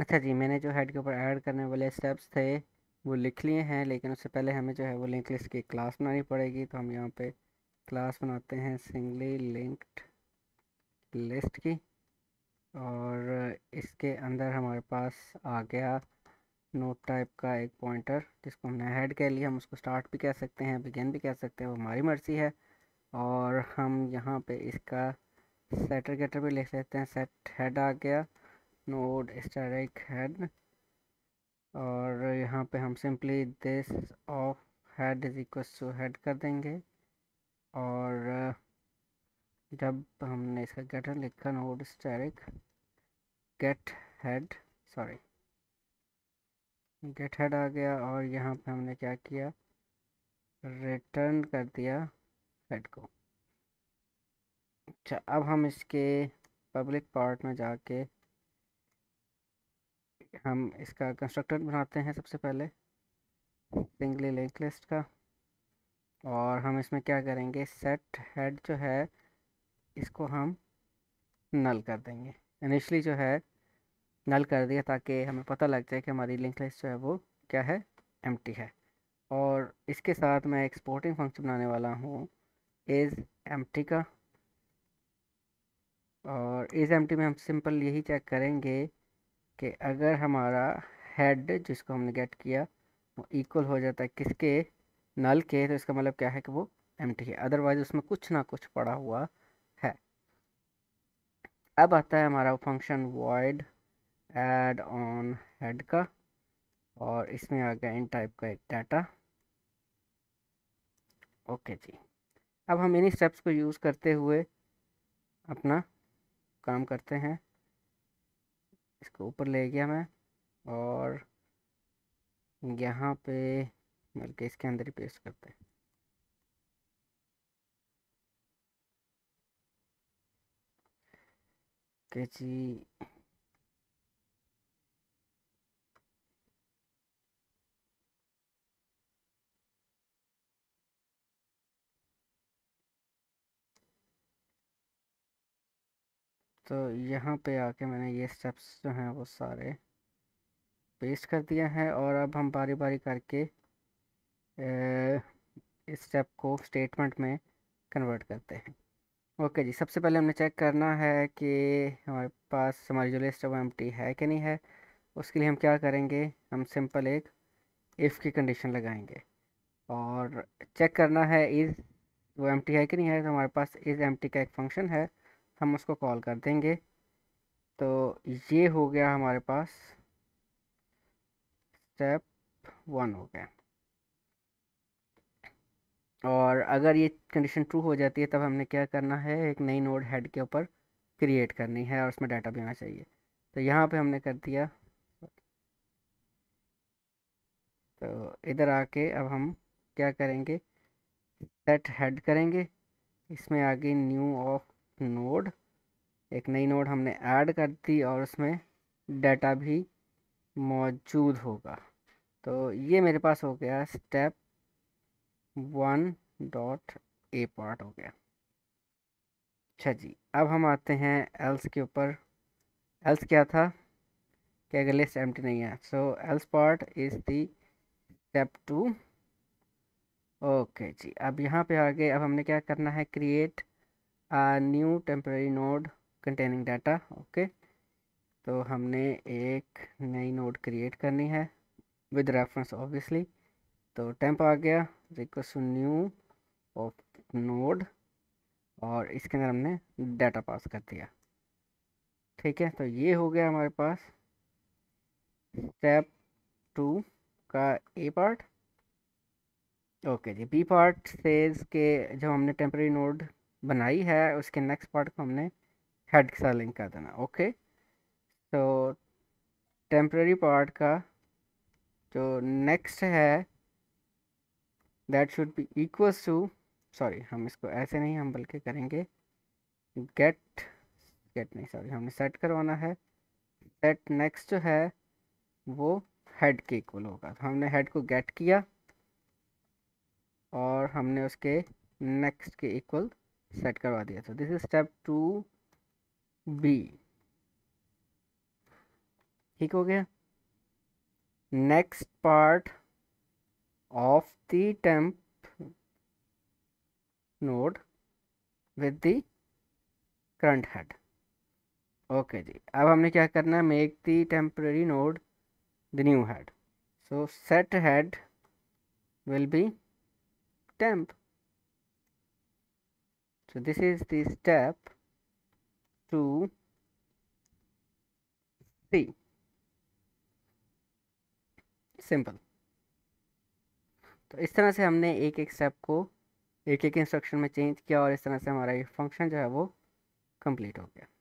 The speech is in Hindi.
अच्छा जी मैंने जो हेड के ऊपर ऐड करने वाले स्टेप्स थे वो लिख लिए हैं लेकिन उससे पहले हमें जो है वो लिंक लिस्ट की क्लास बनानी पड़ेगी तो हम यहाँ पे क्लास बनाते हैं सिंगली लिंक्ड लिस्ट की और इसके अंदर हमारे पास आ गया नोट टाइप का एक पॉइंटर जिसको हमने हेड कह लिया हम उसको स्टार्ट भी कह सकते हैं बिगेन भी कह सकते हैं वो हमारी मर्जी है और हम यहाँ पे इसका सेटर गेटर भी लिख सकते हैं सेट हेड आ गया नोड स्टैटिक हेड और यहाँ पे हम simply this of head is equal to head कर देंगे और uh, जब हमने इसका गेटर लिखा node static get head sorry get head आ गया और यहाँ पे हमने क्या किया रिटर्न कर दिया हेड को अच्छा अब हम इसके पब्लिक पार्ट में जाके हम इसका कंस्ट्रक्टर बनाते हैं सबसे पहले सिंगली लिंक लिस्ट का और हम इसमें क्या करेंगे सेट हेड जो है इसको हम नल कर देंगे इनिशली जो है नल कर दिया ताकि हमें पता लग जाए कि हमारी लिंक लिस्ट जो है वो क्या है एम है और इसके साथ मैं एक्सपोर्टिंग फंक्शन बनाने वाला हूँ इज़ एम का और इज़ एम में हम सिंपल यही चेक करेंगे कि अगर हमारा हेड जिसको हमने गेट किया वो इक्वल हो जाता है किसके नल के तो इसका मतलब क्या है कि वो एम है अदरवाइज उसमें कुछ ना कुछ पड़ा हुआ है अब आता है हमारा function void add on head का और इसमें आ गया इन टाइप का एक डाटा ओके जी अब हम इन्हीं स्टेप्स को यूज़ करते हुए अपना काम करते हैं इसको ऊपर ले गया मैं और यहाँ पे बल्कि इसके अंदर ही पेस्ट करते हैं जी तो यहाँ पे आके मैंने ये स्टेप्स जो हैं वो सारे पेस्ट कर दिया है और अब हम बारी बारी करके इस स्टेप को स्टेटमेंट में कन्वर्ट करते हैं ओके जी सबसे पहले हमने चेक करना है कि हमारे पास हमारी जो लिस्ट वो एम है कि नहीं है उसके लिए हम क्या करेंगे हम सिंपल एक इफ़ की कंडीशन लगाएंगे और चेक करना है इज़ वो एम है कि नहीं है तो हमारे पास इज़ एम का एक फंक्शन है हम उसको कॉल कर देंगे तो ये हो गया हमारे पास स्टेप वन हो गया और अगर ये कंडीशन ट्रू हो जाती है तब हमने क्या करना है एक नई नोड हेड के ऊपर क्रिएट करनी है और उसमें डाटा भी चाहिए तो यहाँ पे हमने कर दिया तो इधर आके अब हम क्या करेंगे सेट हेड करेंगे इसमें आगे न्यू ऑफ नोड एक नई नोड हमने ऐड कर दी और उसमें डाटा भी मौजूद होगा तो ये मेरे पास हो गया step one dot A part हो गया अच्छा जी अब हम आते हैं एल्स के ऊपर एल्स क्या था कि अगर लिस्ट एम नहीं है so else part is the step two okay जी अब यहाँ पे आगे अब हमने क्या करना है create a new temporary node containing data okay तो हमने एक नई नोड क्रिएट करनी है विद रेफरेंस ऑब्वियसली तो टेम्प आ गया रिक्वेस्ट न्यू ऑफ नोड और इसके अंदर हमने डाटा पास कर दिया ठीक है तो ये हो गया हमारे पास स्टेप टू का ए पार्ट ओके जी बी पार्ट सेज के जब हमने टेम्प्रेरी नोड बनाई है उसके नेक्स्ट पार्ट को हमने हेड के साथ लिंक कर देना ओके तो टेम्प्रेरी पार्ट का जो नेक्स्ट है that should be equals to sorry हम इसको ऐसे नहीं हम बल्कि करेंगे गेट गेट नहीं सॉरी हमने सेट करवाना है सेट नेक्स्ट जो है वो हेड के इक्वल होगा तो हमने हेड को गेट किया और हमने उसके नेक्स्ट के इक्वल सेट करवा दिया था this is step two B ठीक हो गया next part of the temp node with the current head okay जी अब हमने क्या करना है make the temporary node the new head so set head will be temp so this is the step to see simple तो इस तरह से हमने एक एक स्टेप को एक एक इंस्ट्रक्शन में चेंज किया और इस तरह से हमारा ये फंक्शन जो है वो कंप्लीट हो गया